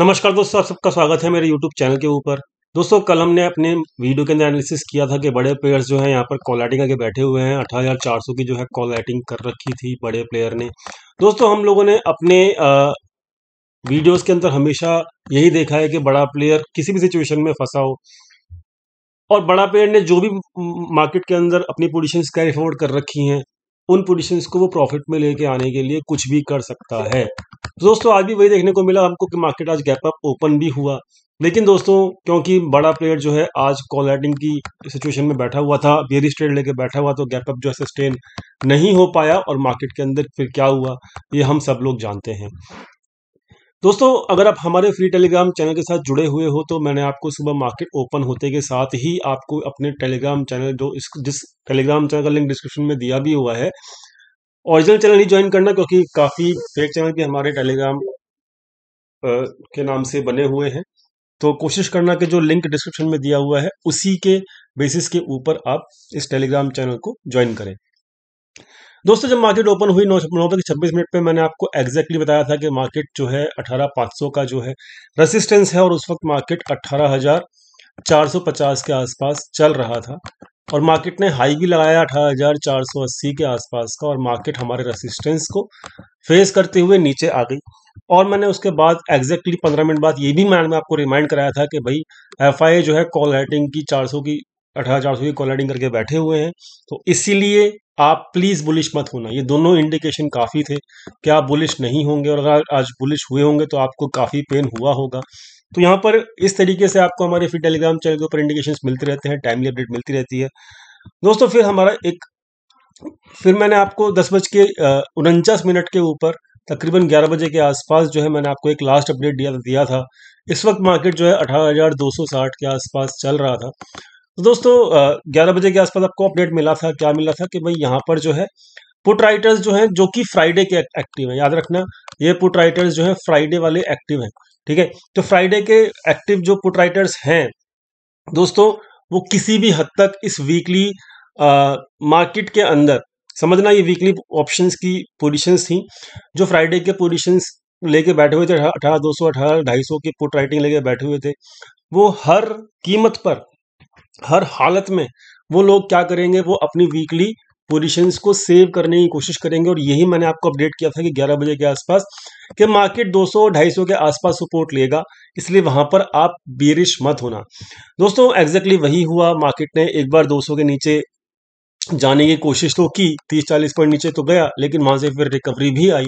नमस्कार दोस्तों आप सबका स्वागत है मेरे यूट्यूब चैनल के ऊपर दोस्तों कल हमने अपने वीडियो के अंदर एनालिसिस किया था कि बड़े प्लेयर्स जो हैं यहाँ पर कॉल लाइटिंग आगे बैठे हुए हैं 18,400 की जो है कॉल लाइटिंग कर रखी थी बड़े प्लेयर ने दोस्तों हम लोगों ने अपने आ, वीडियोस के अंदर हमेशा यही देखा है कि बड़ा प्लेयर किसी भी सिचुएशन में फंसा हो और बड़ा प्लेयर ने जो भी मार्केट के अंदर अपनी पोजिशन कैरी फॉरवर्ड कर रखी हैं उन पोजिशन को वो प्रॉफिट में लेके आने के लिए कुछ भी कर सकता है तो दोस्तों आज भी वही देखने को मिला हमको कि मार्केट आज गैप अप ओपन भी हुआ लेकिन दोस्तों क्योंकि बड़ा प्लेयर जो है आज कॉल की सिचुएशन में बैठा हुआ था बेरी स्ट्रेड लेके बैठा हुआ तो गैप अप जो है सस्टेन नहीं हो पाया और मार्केट के अंदर फिर क्या हुआ ये हम सब लोग जानते हैं दोस्तों अगर आप हमारे फ्री टेलीग्राम चैनल के साथ जुड़े हुए हो तो मैंने आपको सुबह मार्केट ओपन होते के साथ ही आपको अपने टेलीग्राम चैनल जो इस जिस टेलीग्राम चैनल का लिंक डिस्क्रिप्शन में दिया भी हुआ है ओरिजिनल चैनल ही ज्वाइन करना क्योंकि काफ़ी फेक चैनल भी हमारे टेलीग्राम के नाम से बने हुए हैं तो कोशिश करना कि जो लिंक डिस्क्रिप्शन में दिया हुआ है उसी के बेसिस के ऊपर आप इस टेलीग्राम चैनल को ज्वाइन करें दोस्तों जब मार्केट ओपन हुई नौ नौ बजे छब्बीस मिनट पे मैंने आपको एग्जैक्टली बताया था कि मार्केट जो है अठारह पांच सौ का जो है रेसिस्टेंस है और उस वक्त मार्केट अट्ठारह हजार चार सौ पचास के आसपास चल रहा था और मार्केट ने हाई भी लगाया अठारह के आसपास का और मार्केट हमारे रेसिस्टेंस को फेस करते हुए नीचे आ गई और मैंने उसके बाद एग्जैक्टली पंद्रह मिनट बाद ये भी मैंने आपको रिमाइंड कराया था कि भाई एफ जो है कॉल हेटिंग की 400 की अठारह चार सौ की कॉल हाइटिंग करके बैठे हुए हैं तो इसीलिए आप प्लीज़ बुलिश मत होना ये दोनों इंडिकेशन काफ़ी थे कि आप बुलिश नहीं होंगे और अगर आज बुलिश हुए होंगे तो आपको काफ़ी पेन हुआ होगा तो यहाँ पर इस तरीके से आपको हमारे फिर टेलीग्राम चैनल के ऊपर इंडिकेशन मिलते रहते हैं टाइमली अपडेट मिलती रहती है दोस्तों फिर हमारा एक फिर मैंने आपको दस बज के उनचास मिनट के ऊपर तकरीबन 11 बजे के आसपास जो है मैंने आपको एक लास्ट अपडेट दिया दिया था इस वक्त मार्केट जो है 18,260 के आसपास चल रहा था तो दोस्तों ग्यारह बजे के आसपास आपको अपडेट मिला था क्या मिला था कि भाई यहाँ पर जो है पुट राइटर्स जो हैं जो कि फ्राइडे के एक्टिव हैं याद रखना ये पुट राइटर्स जो है फ्राइडे वाले एक्टिव हैं ठीक है तो फ्राइडे के एक्टिव जो पुट राइटर्स हैं दोस्तों वो किसी भी हद तक इस वीकली मार्केट के अंदर समझना ये वीकली ऑप्शंस की पोजीशंस थी जो फ्राइडे के पोजीशंस लेके बैठे हुए थे अठारह दो सौ अठारह ढाई सौ की पुट राइटिंग लेके बैठे हुए थे वो हर कीमत पर हर हालत में वो लोग क्या करेंगे वो अपनी वीकली पोजिशंस को सेव करने की कोशिश करेंगे और यही मैंने आपको अपडेट किया था कि 11 बजे के आसपास कि मार्केट 200 250 के आसपास सपोर्ट लेगा इसलिए वहां पर आप बेरिश मत होना दोस्तों एग्जैक्टली वही हुआ मार्केट ने एक बार 200 के नीचे जाने की कोशिश तो की तीस चालीस पॉइंट नीचे तो गया लेकिन वहां से फिर रिकवरी भी आई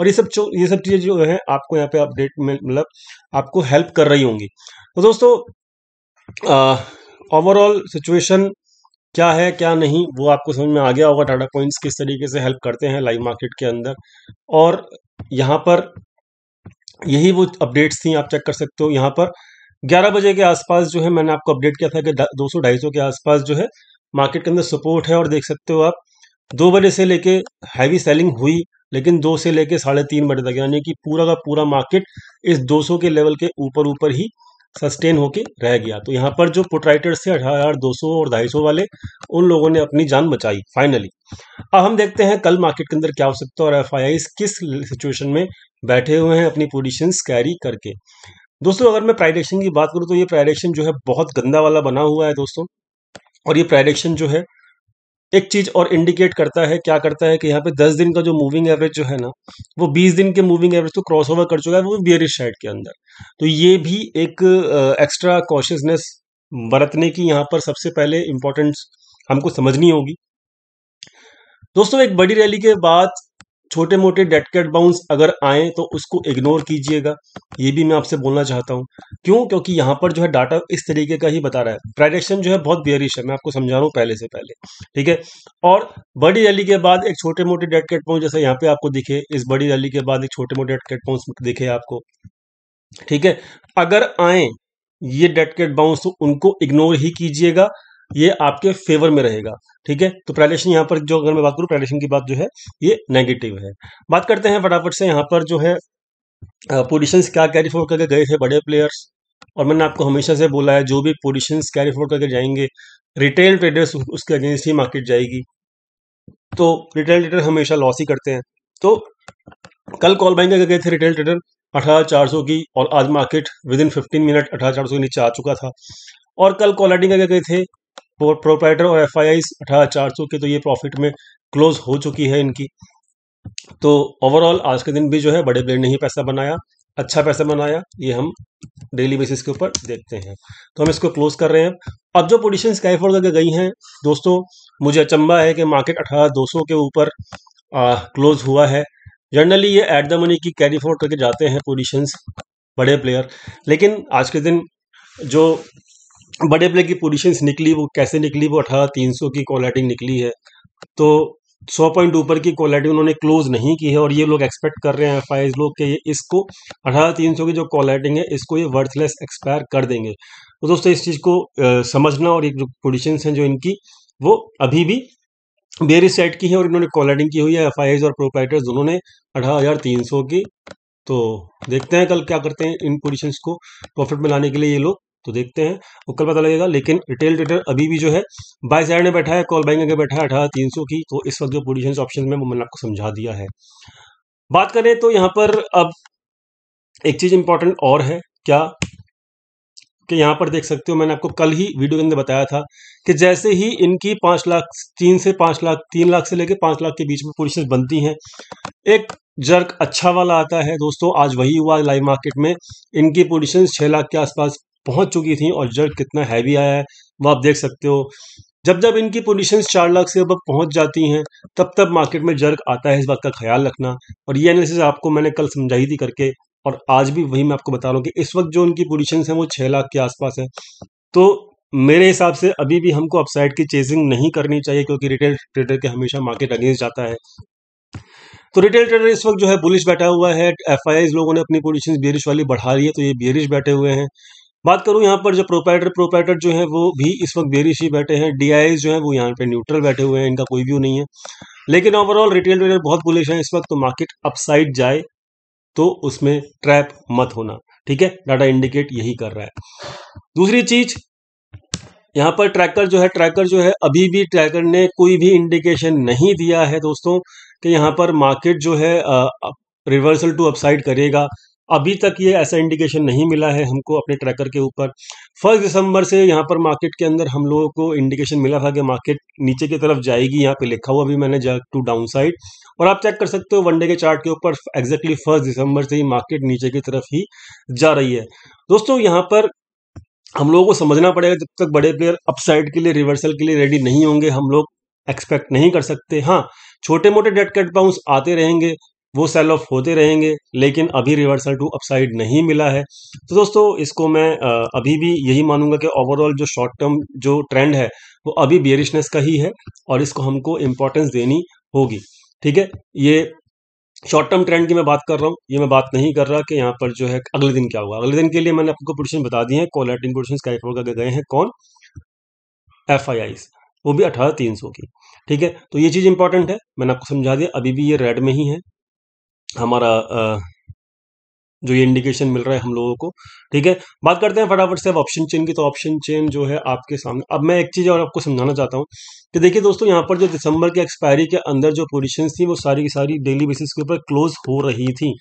और ये सब ये सब चीज़ें जो है आपको यहाँ पे अपडेट में मतलब आपको हेल्प कर रही होंगी तो दोस्तों ओवरऑल सिचुएशन क्या है क्या नहीं वो आपको समझ में आ गया होगा टाटा पॉइंट्स किस तरीके से हेल्प करते हैं लाइव मार्केट के अंदर और यहाँ पर यही वो अपडेट्स थी आप चेक कर सकते हो यहाँ पर 11 बजे के आसपास जो है मैंने आपको अपडेट किया था कि ढाई सौ के आसपास जो है मार्केट के अंदर सपोर्ट है और देख सकते हो आप दो बजे से लेके हैवी सेलिंग हुई लेकिन दो से लेके साढ़े तीन बजे तक यानी कि पूरा का पूरा मार्केट इस 200 के लेवल के ऊपर ऊपर ही सस्टेन होके रह गया तो यहाँ पर जो पोट्राइटर्स थे अठारह दो सौ और ढाई सौ वाले उन लोगों ने अपनी जान बचाई फाइनली अब हम देखते हैं कल मार्केट के अंदर क्या हो सकता है और एफ किस सिचुएशन में बैठे हुए हैं अपनी पोजिशन कैरी करके दोस्तों अगर मैं प्राइडेक्शन की बात करूँ तो ये प्राइडेक्शन जो है बहुत गंदा वाला बना हुआ है दोस्तों और ये प्राइडेक्शन जो है एक चीज और इंडिकेट करता है क्या करता है कि यहाँ पे दस दिन का जो मूविंग एवरेज जो है ना वो बीस दिन के मूविंग एवरेज को क्रॉस ओवर कर चुका है वो बियरिश साइड के अंदर तो ये भी एक एक्स्ट्रा कॉशियसनेस बरतने की यहाँ पर सबसे पहले इंपॉर्टेंट हमको समझनी होगी दोस्तों एक बड़ी रैली के बाद छोटे मोटे डेट कैट बाउंस अगर आए तो उसको इग्नोर कीजिएगा ये भी मैं आपसे बोलना चाहता हूँ क्यों क्योंकि यहाँ पर जो है डाटा इस तरीके का ही बता रहा है डायरेक्शन जो है बहुत बेरिश है मैं आपको समझा रहा हूँ पहले से पहले ठीक है और बड़ी रैली के बाद एक छोटे मोटे डेट कैट बाउंस जैसे यहाँ पे आपको दिखे इस बड़ी रैली के बाद एक छोटे मोटे डेट कैट बाउंस दिखे आपको ठीक है अगर आए ये डेट कैट बाउंस तो उनको इग्नोर ही कीजिएगा ये आपके फेवर में रहेगा ठीक है तो प्राइलेशन यहाँ पर जो अगर मैं बात करूँ प्राइलेशन की बात जो है ये नेगेटिव है बात करते हैं फटाफट से यहाँ पर जो है पोजिशन क्या कैरी फोर करके गए थे बड़े प्लेयर्स और मैंने आपको हमेशा से बोला है जो भी पोजिशन कैरी फोर करके जाएंगे रिटेल ट्रेडर्स उसके अगेंस्ट ही मार्केट जाएगी तो रिटेल ट्रेडर हमेशा लॉस ही करते हैं तो कल कॉल बैंक करके गए थे रिटेल ट्रेडर अठारह चार सौ की और आज market within fifteen minute अठारह चार सौ के नीचे आ चुका था और कल कॉल राइडिंग करके गए थे प्रोप्राइटर और एफ आई आई अठारह चार सौ तो ये प्रॉफिट में क्लोज हो चुकी है इनकी तो ओवरऑल आज के दिन भी जो है बड़े प्लेयर ने ही पैसा बनाया अच्छा पैसा बनाया ये हम डेली बेसिस के ऊपर देखते हैं तो हम इसको क्लोज कर रहे हैं अब जो पोजिशन स्काईफोर्ड करके गई हैं दोस्तों मुझे अचंबा है कि मार्केट अठारह दो सौ के ऊपर क्लोज हुआ है जनरली ये एट द मनी की कैरी फोर्ड करके जाते हैं पोजिशंस बड़े प्लेयर लेकिन आज के दिन जो बड़े प्ले की पोजीशंस निकली वो कैसे निकली वो अठारह तीन सौ की कॉल निकली है तो सौ पॉइंट ऊपर की कॉल उन्होंने क्लोज नहीं की है और ये लोग एक्सपेक्ट कर रहे हैं एफ लोग के ये इसको अठारह तीन सौ की जो क्वालिटी है इसको ये वर्थलेस एक्सपायर कर देंगे तो दोस्तों इस चीज़ को आ, समझना और ये जो पोजिशंस हैं जो इनकी वो अभी भी बेरी सेट की है और इन्होंने कॉल की हुई है एफ और प्रोपराइटर्स दोनों ने अठारह की तो देखते हैं कल क्या करते हैं इन पोजिशंस को प्रॉफिट में लाने के लिए ये लोग तो देखते हैं वो कल पता लगेगा लेकिन रिटेल ट्रेडर अभी भी जो है बाय साइड में बैठा है कॉल बैंक अगर बैठा है अठारह तीन सौ की तो इस वक्त जो पोजिशन ऑप्शन में वो मैंने आपको समझा दिया है बात करें तो यहाँ पर अब एक चीज़ इंपॉर्टेंट और है क्या कि यहाँ पर देख सकते हो मैंने आपको कल ही वीडियो के अंदर बताया था कि जैसे ही इनकी पांच लाख तीन से पांच लाख तीन लाख से लेकर पांच लाख के बीच में पोजिशन बनती हैं एक जर्क अच्छा वाला आता है दोस्तों आज वही हुआ लाइव मार्केट में इनकी पोजिशन छह लाख के आसपास पहुंच चुकी थी और रिजल्ट कितना हैवी आया है वो आप देख सकते हो जब जब इनकी पोजिशन चार लाख से अब पहुंच जाती हैं तब तब मार्केट में जर्क आता है इस बात का ख्याल रखना और ये एनालिसिस आपको मैंने कल समझाई थी करके और आज भी वही मैं आपको बता रहा हूँ कि इस वक्त जो उनकी पोजिशन है वो छः लाख के आसपास है तो मेरे हिसाब से अभी भी हमको अपसाइड की चेजिंग नहीं करनी चाहिए क्योंकि रिटेल ट्रेडर के हमेशा मार्केट अगेंस्ट जाता है तो रिटेल ट्रेडर इस वक्त जो है बुलिश बैठा हुआ है एफ लोगों ने अपनी पोजिशन बियरिश वाली बढ़ा ली है तो ये बियरिश बैठे हुए हैं बात करूं यहाँ पर जो प्रोपराइटर प्रोपराइटर जो है वो भी इस वक्त बेरिश ही बैठे हैं डी जो है वो यहाँ पे न्यूट्रल बैठे हुए हैं इनका कोई व्यू नहीं है लेकिन ओवरऑल रिटेल ट्रेडर बहुत बुलिश है इस वक्त तो मार्केट अपसाइड जाए तो उसमें ट्रैप मत होना ठीक है डाटा इंडिकेट यही कर रहा है दूसरी चीज यहाँ पर ट्रैकर जो है ट्रैकर जो है अभी भी ट्रैकर ने कोई भी इंडिकेशन नहीं दिया है दोस्तों कि यहाँ पर मार्केट जो है आ, रिवर्सल टू अपसाइड करेगा अभी तक ये ऐसा इंडिकेशन नहीं मिला है हमको अपने ट्रैकर के ऊपर फर्स्ट दिसंबर से यहाँ पर मार्केट के अंदर हम लोगों को इंडिकेशन मिला था कि मार्केट नीचे की तरफ जाएगी यहाँ पे लिखा हुआ भी मैंने जा टू डाउन साइड और आप चेक कर सकते हो वनडे के चार्ट के ऊपर एग्जैक्टली फर्स्ट दिसंबर से ही मार्केट नीचे की तरफ ही जा रही है दोस्तों यहाँ पर हम लोगों को समझना पड़ेगा जब तक बड़े प्लेयर अपसाइड के लिए रिवर्सल के लिए रेडी नहीं होंगे हम लोग एक्सपेक्ट नहीं कर सकते हाँ छोटे मोटे डेट कट बाउंस आते रहेंगे वो सेल ऑफ होते रहेंगे लेकिन अभी रिवर्सल टू अपसाइड नहीं मिला है तो दोस्तों इसको मैं अभी भी यही मानूंगा कि ओवरऑल जो शॉर्ट टर्म जो ट्रेंड है वो अभी बियरिशनेस का ही है और इसको हमको इम्पोर्टेंस देनी होगी ठीक है ये शॉर्ट टर्म ट्रेंड की मैं बात कर रहा हूँ ये मैं बात नहीं कर रहा कि यहाँ पर जो है अगले दिन क्या होगा अगले दिन के लिए मैंने आपको पोजिशन बता दी है कॉलेटिंग पोजिशन पोजिशन कैरी फॉर गए हैं कौन एफ आई वो भी अठारह तीन सौ की ठीक है तो ये चीज़ इंपॉर्टेंट है मैंने आपको समझा दिया अभी भी ये रेड में ही है हमारा जो ये इंडिकेशन मिल रहा है हम लोगों को ठीक है बात करते हैं फटाफट से अब ऑप्शन चेन की तो ऑप्शन चेन जो है आपके सामने अब मैं एक चीज़ और आपको समझाना चाहता हूँ कि देखिए दोस्तों यहाँ पर जो दिसंबर के एक्सपायरी के अंदर जो पोजिशन थी वो सारी की सारी डेली बेसिस के ऊपर क्लोज हो रही थी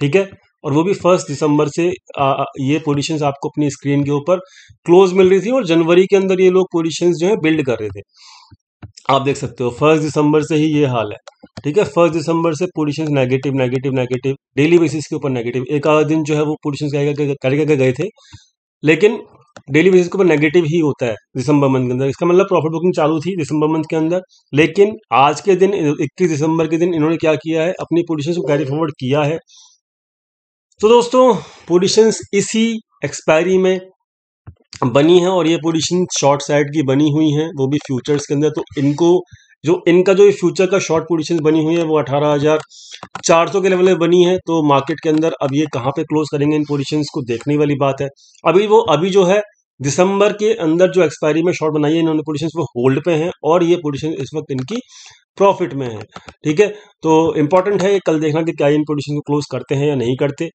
ठीक है और वो भी फर्स्ट दिसंबर से आ, ये पोजिशन आपको अपनी स्क्रीन के ऊपर क्लोज मिल रही थी और जनवरी के अंदर ये लोग पोजिशन जो है बिल्ड कर रहे थे आप देख सकते हो फर्स्ट दिसंबर से ही ये हाल है ठीक है फर्स्ट दिसंबर से position negative negative negative daily basis के ऊपर नेगेटिव एक आधा दिन जो है वो पोजिशन करके गए थे लेकिन डेली बेसिस के ऊपर नेगेटिव ही होता है दिसंबर मंथ के अंदर इसका मतलब प्रॉफिट बुकिंग चालू थी दिसंबर मंथ के अंदर लेकिन आज के दिन इक्कीस दिसंबर के दिन इन्होंने क्या किया है अपनी पोजिशन को कैरी फॉरवर्ड किया है तो दोस्तों पोजिशन इसी एक्सपायरी में बनी है और ये पोजीशन शॉर्ट साइड की बनी हुई है वो भी फ्यूचर्स के अंदर तो इनको जो इनका जो फ्यूचर का शॉर्ट पोजीशन बनी हुई है वो अठारह हज़ार चार सौ के लेवल में बनी है तो मार्केट के अंदर अब ये कहाँ पे क्लोज करेंगे इन पोजिशन को देखने वाली बात है अभी वो अभी जो है दिसंबर के अंदर जो एक्सपायरी में शॉर्ट बनाई है इन्होंने पोजिशन वो होल्ड पे हैं और ये पोजिशन इस वक्त इनकी प्रॉफिट में है ठीक है तो इंपॉर्टेंट है कल देखना कि क्या इन पोजिशन को क्लोज करते हैं या नहीं करते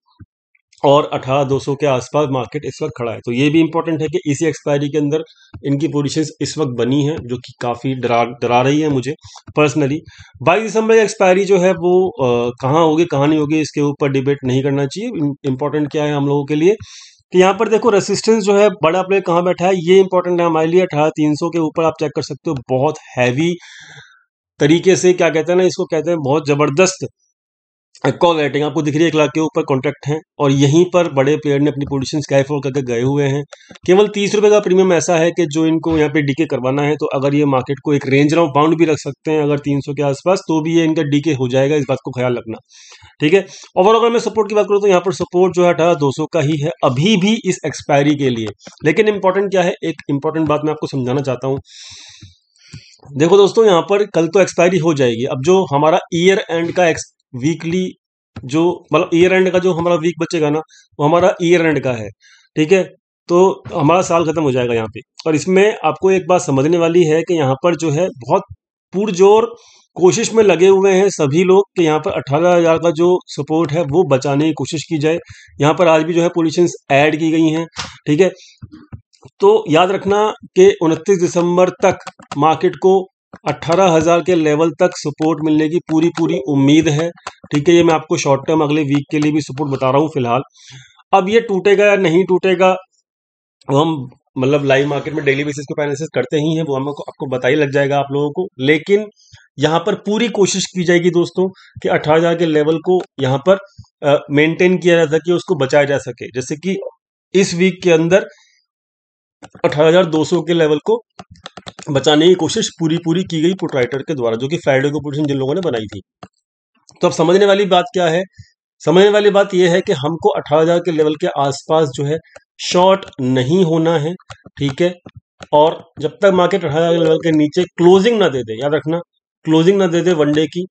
और अठारह दो सौ के आसपास मार्केट इस वक्त खड़ा है तो ये भी इंपॉर्टेंट है कि इसी एक्सपायरी के अंदर इनकी पोजीशंस इस वक्त बनी है जो कि काफ़ी डरा डरा रही है मुझे पर्सनली बाईस दिसंबर एक्सपायरी जो है वो कहाँ होगी कहाँ नहीं होगी इसके ऊपर डिबेट नहीं करना चाहिए इंपॉर्टेंट क्या है हम लोगों के लिए कि यहाँ पर देखो रेसिस्टेंस जो है बड़ा प्लेयर कहाँ बैठा है ये इंपॉर्टेंट है हमारे लिए अठारह तीन सौ के ऊपर आप चेक कर सकते हो बहुत हैवी तरीके से क्या कहते हैं ना इसको कहते हैं बहुत ज़बरदस्त कॉल रेटिंग आपको दिख रही है एक लाख के ऊपर कॉन्ट्रैक्ट हैं और यहीं पर बड़े प्लेयर ने अपनी पोजिशन स्काई फॉल करके गए हुए हैं केवल तीस रुपए का प्रीमियम ऐसा है कि जो इनको यहाँ पे डीके करवाना है तो अगर ये मार्केट को एक रेंज राउंड बाउंड भी रख सकते हैं अगर तीन के आसपास तो भी ये इनका डीके हो जाएगा इस बात को ख्याल रखना ठीक है ओवरऑल अगर मैं सपोर्ट की बात करूँ तो यहाँ पर सपोर्ट जो है अठारह दो का ही है अभी भी इस एक्सपायरी के लिए लेकिन इंपॉर्टेंट क्या है एक इंपॉर्टेंट बात मैं आपको समझाना चाहता हूँ देखो दोस्तों यहाँ पर कल तो एक्सपायरी हो जाएगी अब जो हमारा ईयर एंड का वीकली जो मतलब ईयर एंड का जो हमारा वीक बचेगा ना वो हमारा ईयर एंड का है ठीक है तो हमारा साल खत्म हो जाएगा यहाँ पे और इसमें आपको एक बात समझने वाली है कि यहाँ पर जो है बहुत पुरजोर कोशिश में लगे हुए हैं सभी लोग कि यहाँ पर अठारह हज़ार का जो सपोर्ट है वो बचाने की कोशिश की जाए यहाँ पर आज भी जो है पोजिशन ऐड की गई हैं ठीक है तो याद रखना कि 29 दिसंबर तक मार्केट को अट्ठारह हज़ार के लेवल तक सपोर्ट मिलने की पूरी पूरी उम्मीद है ठीक है ये मैं आपको शॉर्ट टर्म अगले वीक के लिए भी सपोर्ट बता रहा हूँ फिलहाल अब ये टूटेगा या नहीं टूटेगा वो हम मतलब लाइव मार्केट में डेली बेसिस पे एनालिसिस करते ही हैं वो हम आपको बता ही लग जाएगा आप लोगों को लेकिन यहाँ पर पूरी कोशिश की जाएगी दोस्तों कि अठारह हज़ार के लेवल को यहाँ पर मेंटेन किया जा सके उसको बचाया जा सके जैसे कि इस वीक के अंदर अठारह के लेवल को बचाने की कोशिश पूरी पूरी की गई पुटराइटर के द्वारा जो कि फ्राइडे को पोजिशन जिन लोगों ने बनाई थी तो अब समझने वाली बात क्या है समझने वाली बात यह है कि हमको अठारह के लेवल के आसपास जो है शॉर्ट नहीं होना है ठीक है और जब तक मार्केट अठारह लेवल के नीचे क्लोजिंग ना दे दे याद रखना क्लोजिंग ना दे दे वनडे की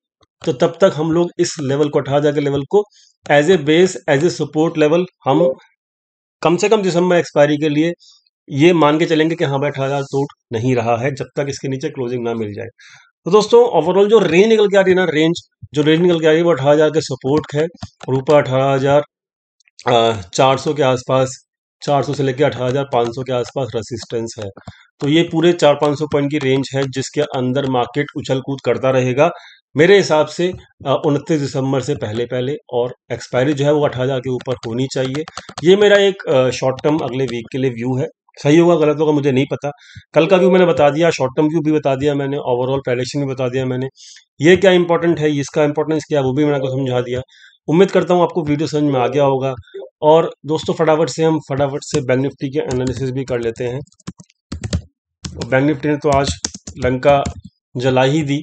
तो तब तक हम लोग इस लेवल को अठारह के लेवल को as a base as a support level हम कम से कम दिसंबर एक्सपायरी के लिए ये मान के चलेंगे कि हाँ भाई अठारह हज़ार टूट नहीं रहा है जब तक इसके नीचे क्लोजिंग ना मिल जाए तो दोस्तों ओवरऑल जो रेंज निकल के आ रही है ना रेंज जो रेंज निकल के आ रही है वो अठारह हज़ार के सपोर्ट है और ऊपर अठारह हज़ार चार सौ के आसपास चार सौ से लेकर सौ के आसपास रेसिस्टेंस है तो ये पूरे चार पाँच सौ पॉइंट की रेंज है जिसके अंदर मार्केट उछल कूद करता रहेगा मेरे हिसाब से उनतीस दिसंबर से पहले पहले और एक्सपायरी जो है वो अठारह हजार के ऊपर होनी चाहिए ये मेरा एक शॉर्ट टर्म अगले वीक के लिए व्यू है सही होगा गलत होगा मुझे नहीं पता कल का व्यू मैंने बता दिया शॉर्ट टर्म व्यू भी बता दिया मैंने ओवरऑल प्रेडिक्शन भी बता दिया मैंने ये क्या इंपॉर्टेंट है इसका इंपॉर्टेंस क्या वो भी मैंने आपको समझा दिया उम्मीद करता हूँ आपको वीडियो समझ में आ गया होगा और दोस्तों फटाफट से हम फटाफट से बैंक निफ्टी के एनालिसिस भी कर लेते हैं बैंक निफ्टी ने तो आज लंका जला ही दी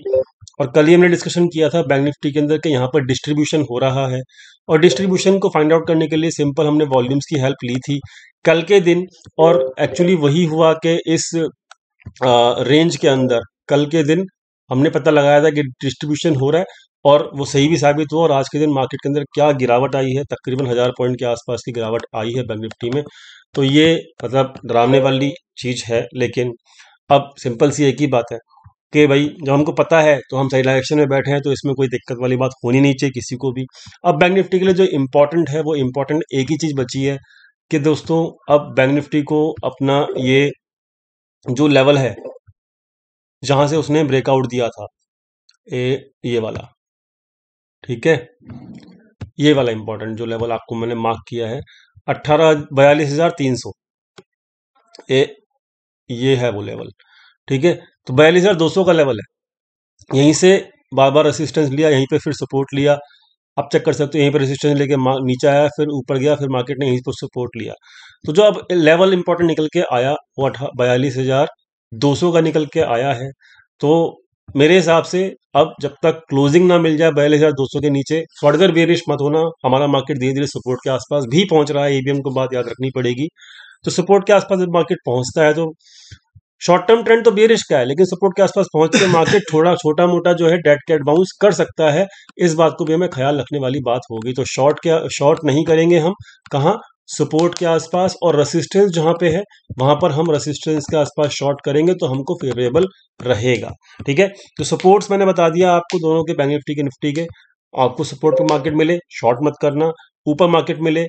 और कल ही हमने डिस्कशन किया था बैंक निफ्टी के अंदर कि यहाँ पर डिस्ट्रीब्यूशन हो रहा है और डिस्ट्रीब्यूशन को फाइंड आउट करने के लिए सिंपल हमने वॉल्यूम्स की हेल्प ली थी कल के दिन और एक्चुअली वही हुआ कि इस रेंज के अंदर कल के दिन हमने पता लगाया था कि डिस्ट्रीब्यूशन हो रहा है और वो सही भी साबित हुआ और आज के दिन मार्केट के अंदर क्या गिरावट आई है तकरीबन हज़ार पॉइंट के आसपास की गिरावट आई है बैंक निफ्टी में तो ये मतलब डरावने वाली चीज़ है लेकिन अब सिंपल सी एक ही बात है कि भाई जब हमको पता है तो हम सही डायरेक्शन में बैठे हैं तो इसमें कोई दिक्कत वाली बात होनी नहीं चाहिए किसी को भी अब बैंक निफ्टी के लिए जो इम्पोर्टेंट है वो इम्पोर्टेंट एक ही चीज़ बची है कि दोस्तों अब बैंक निफ्टी को अपना ये जो लेवल है जहाँ से उसने ब्रेकआउट दिया था ए, ये वाला ठीक है ये वाला इम्पोर्टेंट जो लेवल आपको मैंने मार्क किया है अट्ठारह बयालीस हज़ार तीन सौ ये है वो लेवल ठीक है तो बयालीस हज़ार दो सौ का लेवल है यहीं से बार बार असिस्टेंस लिया यहीं पे फिर सपोर्ट लिया आप चेक कर सकते हो यहीं पर रेसिस्टेंस लेके नीचे आया फिर ऊपर गया फिर मार्केट ने यहीं पर सपोर्ट लिया तो जो अब लेवल इंपॉर्टेंट निकल के आया वो बयालीस हज़ार दो सौ का निकल के आया है तो मेरे हिसाब से अब जब तक क्लोजिंग ना मिल जाए बयालीस हज़ार दो सौ के नीचे फर्दर बेरिश मत होना हमारा मार्केट धीरे धीरे सपोर्ट के आसपास भी पहुंच रहा है ईवीएम को बात याद रखनी पड़ेगी तो सपोर्ट के आसपास जब मार्केट पहुंचता है तो शॉर्ट टर्म ट्रेंड तो बेरिश का है लेकिन सपोर्ट के आसपास पहुंच के मार्केट थोड़ा छोटा मोटा जो है डेट कैट बाउंस कर सकता है इस बात को भी हमें ख्याल रखने वाली बात होगी तो शॉर्ट क्या शॉर्ट नहीं करेंगे हम कहाँ सपोर्ट के आसपास और रेसिस्टेंस जहां पे है वहां पर हम रेसिस्टेंस के आसपास शॉर्ट करेंगे तो हमको फेवरेबल रहेगा ठीक है तो सपोर्ट्स मैंने बता दिया आपको दोनों के बैंक निफ्टी के निफ्टी के आपको सपोर्ट पर मार्केट मिले शॉर्ट मत करना ऊपर मार्केट मिले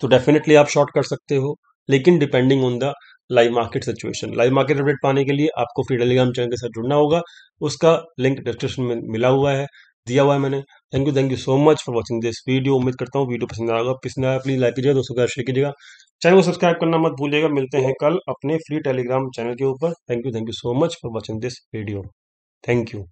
तो डेफिनेटली आप शॉर्ट कर सकते हो लेकिन depending on the live market situation live market update पाने के लिए आपको फ्री टेलीग्राम चैनल के साथ जुड़ना होगा उसका लिंक डिस्क्रिप्शन में मिला हुआ है दिया हुआ है मैंने thank you thank you so much for watching this video उम्मीद करता हूँ वीडियो पसंद आएगा पसंद आया प्लीज लाइक कीजिएगा दोस्तों का शेयर कीजिएगा चैनल को सब्सक्राइब करना मत भूलिएगा मिलते हैं कल अपने फ्री टेलीग्राम चैनल के ऊपर thank you thank you so much for watching this video thank you